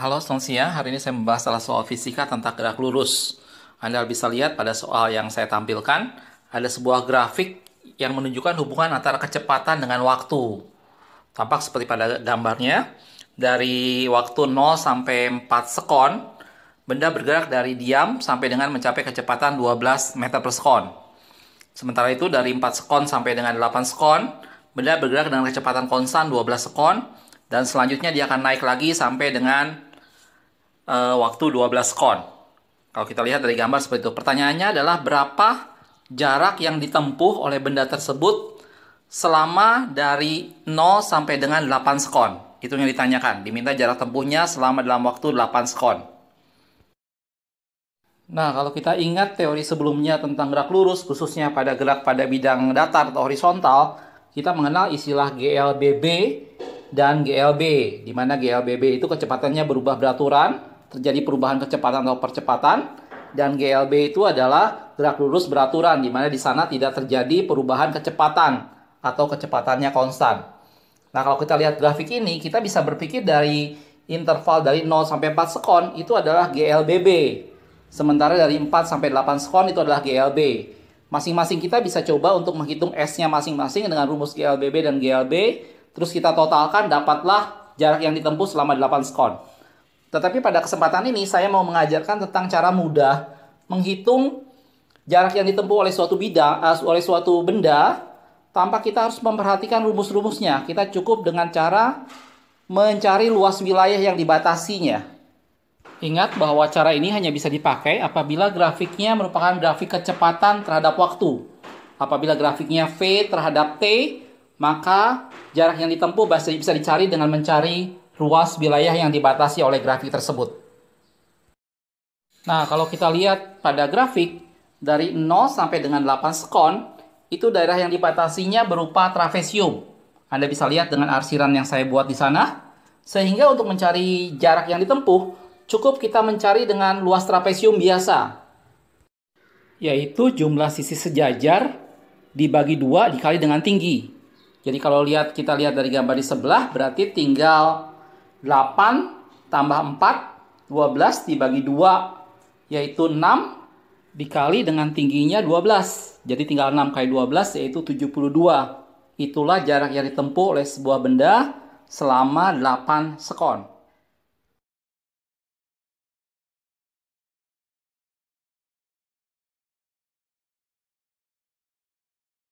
Halo, selamat Hari ini saya membahas salah soal fisika tentang gerak lurus. Anda bisa lihat pada soal yang saya tampilkan, ada sebuah grafik yang menunjukkan hubungan antara kecepatan dengan waktu. Tampak seperti pada gambarnya, dari waktu 0 sampai 4 sekon, benda bergerak dari diam sampai dengan mencapai kecepatan 12 meter per sekon. Sementara itu, dari 4 sekon sampai dengan 8 sekon, benda bergerak dengan kecepatan konstan 12 sekon, dan selanjutnya dia akan naik lagi sampai dengan uh, waktu 12 kon. Kalau kita lihat dari gambar seperti itu. Pertanyaannya adalah berapa jarak yang ditempuh oleh benda tersebut selama dari 0 sampai dengan 8 sekon. Itu yang ditanyakan. Diminta jarak tempuhnya selama dalam waktu 8 sekon. Nah, kalau kita ingat teori sebelumnya tentang gerak lurus, khususnya pada gerak pada bidang datar atau horizontal, kita mengenal istilah GLBB dan GLB, di mana GLBB itu kecepatannya berubah beraturan, terjadi perubahan kecepatan atau percepatan dan GLB itu adalah gerak lurus beraturan di mana di sana tidak terjadi perubahan kecepatan atau kecepatannya konstan. Nah, kalau kita lihat grafik ini kita bisa berpikir dari interval dari 0 sampai 4 sekon itu adalah GLBB. Sementara dari 4 sampai 8 sekon itu adalah GLB. Masing-masing kita bisa coba untuk menghitung S-nya masing-masing dengan rumus GLBB dan GLB. Terus kita totalkan dapatlah jarak yang ditempuh selama 8 sekon. Tetapi pada kesempatan ini saya mau mengajarkan tentang cara mudah menghitung jarak yang ditempuh oleh suatu bidang uh, eh, oleh suatu benda tanpa kita harus memperhatikan rumus-rumusnya. Kita cukup dengan cara mencari luas wilayah yang dibatasinya. Ingat bahwa cara ini hanya bisa dipakai apabila grafiknya merupakan grafik kecepatan terhadap waktu. Apabila grafiknya V terhadap T, maka jarak yang ditempuh bisa dicari dengan mencari Luas wilayah yang dibatasi oleh grafik tersebut. Nah, kalau kita lihat pada grafik, dari 0 sampai dengan 8 sekon, itu daerah yang dibatasinya berupa trapesium. Anda bisa lihat dengan arsiran yang saya buat di sana. Sehingga untuk mencari jarak yang ditempuh, cukup kita mencari dengan luas trapesium biasa. Yaitu jumlah sisi sejajar dibagi dua dikali dengan tinggi. Jadi kalau lihat kita lihat dari gambar di sebelah, berarti tinggal 8 tambah 4 12 dibagi 2 yaitu 6 dikali dengan tingginya 12. Jadi tinggal 6 kali 12 yaitu 72. Itulah jarak yang ditempuh oleh sebuah benda selama 8 sekon.